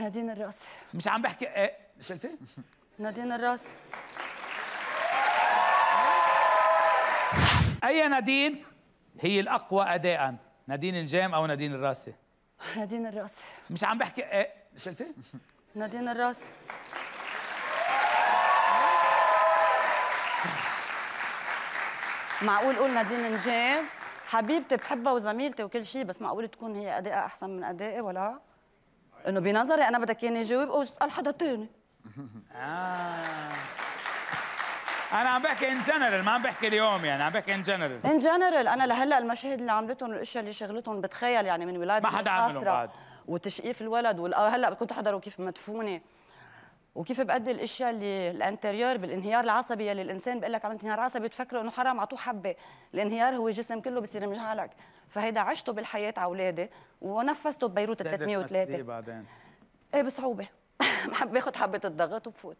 نادين الراس مش عم بحكي ايه شلتي نادين الراس اي نادين هي الاقوى اداء نادين الجام او نادين الراسي نادين الراس مش عم بحكي ايه شلتي نادين الراس معقول قول نادين نجام حبيبتي بحبها وزميلتي وكل شيء بس معقول تكون هي ادائها احسن من ادائي ولا انه بنظري انا بدك اياني جاوب او اسال حدا تاني آه. انا عم بحكي ان جنرال ما عم بحكي اليوم يعني عم بحكي ان جنرال ان جنرال انا لهلا المشاهد اللي عملتهم والاشياء اللي شغلتهم بتخيل يعني من ولاده ما حدا عملهم بعد وتشقيف الولد وهلا كنت حضروا كيف مدفونه وكيف بقد الاشياء اللي الانتيريور بالانهيار العصبي يلي الانسان بيقول لك عم انهيار عصبي بتفكروا انه حرام عطوه حبه الانهيار هو جسم كله بصير مجعلك فهيدا عشته بالحياه على اولادي ونفسته ببيروت ال 303 بعدين ايه بصعوبه باخذ حبه الضغط وبفوت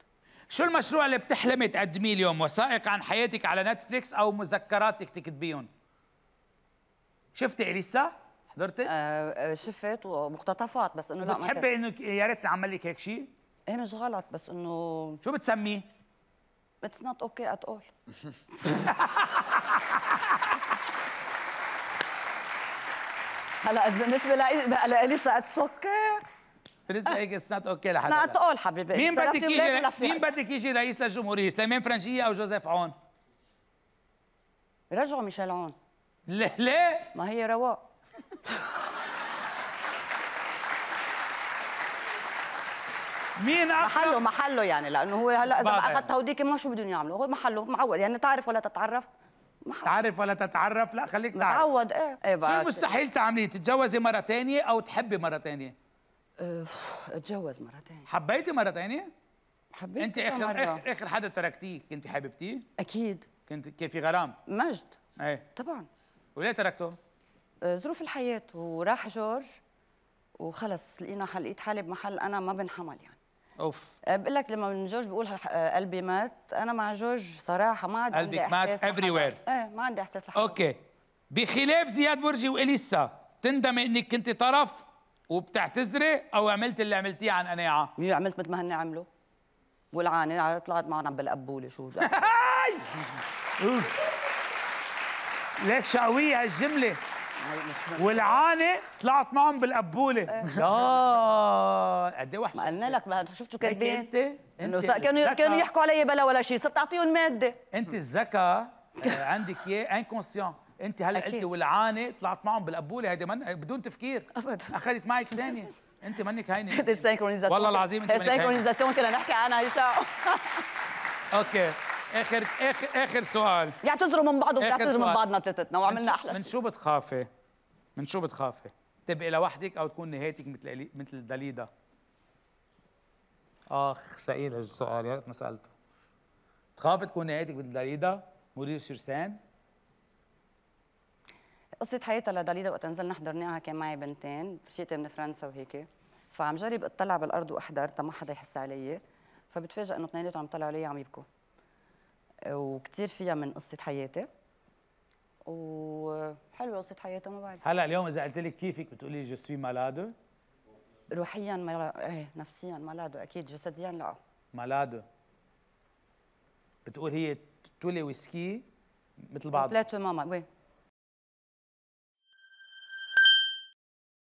شو المشروع اللي بتحلمي تقدميه اليوم وثائق عن حياتك على نتفليكس او مذكراتك تكتبيهم شفتي اليسا حضرتي آه،, آه شفت ومقتطفات بس انه لا بتحبي انه يا ريت نعمل لك هيك شيء ايه مش غلط بس انه شو بتسميه؟ اتس نوت اوكي ات اول هلا بالنسبه لي هلا اليسا اتس اوكي بالنسبه لك اتس نوت اوكي لحدا ات اول حبيبي مين بدك يجي مين بدك يجي رئيس للجمهوريه سليمان فرنجيه او جوزيف عون؟ رجعوا ميشيل عون ليه ليه؟ ما هي رواق مين اكثر محله محله يعني لانه هو هلا اذا ما اخذ ما شو بدهم يعملوا هو محله معود يعني تعرف ولا تتعرف محمد. تعرف ولا تتعرف لا خليك تعرف متعود ايه ايه بقى شو مستحيل تعمليه تتجوزي مره ثانيه او تحبي مره ثانيه اتجوز مره ثانيه حبيتي مره ثانيه حبيت انت اخر مرة. اخر اخر حدا تركتيه كنت حاببتيه اكيد كنت كان في غرام مجد ايه طبعا وليه تركته آه، ظروف الحياه وراح جورج وخلص لقينا حلقيت حالي بمحل انا ما بنحمل يعني اوف أه، بقول لك لما من جورج بيقول أه، قلبي مات انا مع جورج صراحه ما عندي قلبي مات افري وير ايه ما عندي احساس لحظه اوكي بخلاف زياد برجي واليسا تندمي انك كنت طرف وبتعتذري او عملت اللي عملتيه عن قناعه؟ عملت مثل ما هن عملوا والعاني طلعت معهم عم بالقبوله شو ليك شعويه هالجمله والعانه طلعت معهم بالقبوله آه. لا قد ايه وحشه ما قلنا لك ما شفتوا كاتبين انت انه كانوا كانوا يحكوا علي بلا ولا شيء صرت اعطيهم ماده انت الذكاء آه، عندك اياه انكونسيون انت هلا قلتي والعانه طلعت معهم بالقبوله هيدي من بدون تفكير ابدا اخذت معك ثانيه انت منك هينه السينكرونيزاسيون والله العظيم انت منك السينكرونيزاسيون كنا نحكي عنها هشام اوكي اخر اخر اخر سؤال يعتذروا من بعض وبيعتذروا من بعضنا تلتتنا نعم، وعملنا احلى من شو بتخافي؟ من شو بتخافي؟ تبقي لوحدك او تكون نهايتك مثل مثل داليدا؟ اخ ثقيل هالسؤال يا ريت ما سالته تخافي تكون نهايتك مثل داليدا مدير شرسان؟ قصة حياتها لداليدا وقت نزلنا حضرناها كان معي بنتين رجعت من فرنسا وهيك فعم جرب اطلع بالارض واحضر تا ما حدا يحس علي فبتفاجئ انه اثنيناتهم عم طلعوا علي عم يبكوا وكثير فيها من قصه حياتي وحلوه قصه حياتي ما بعرف هلا اليوم اذا قلت لك كيفك بتقولي لي جو سوي مالادو روحيا ملا... ايه نفسيا مالادو اكيد جسديا لا مالادو بتقول هي تولي ويسكي مثل بعض بلاتو ماما وي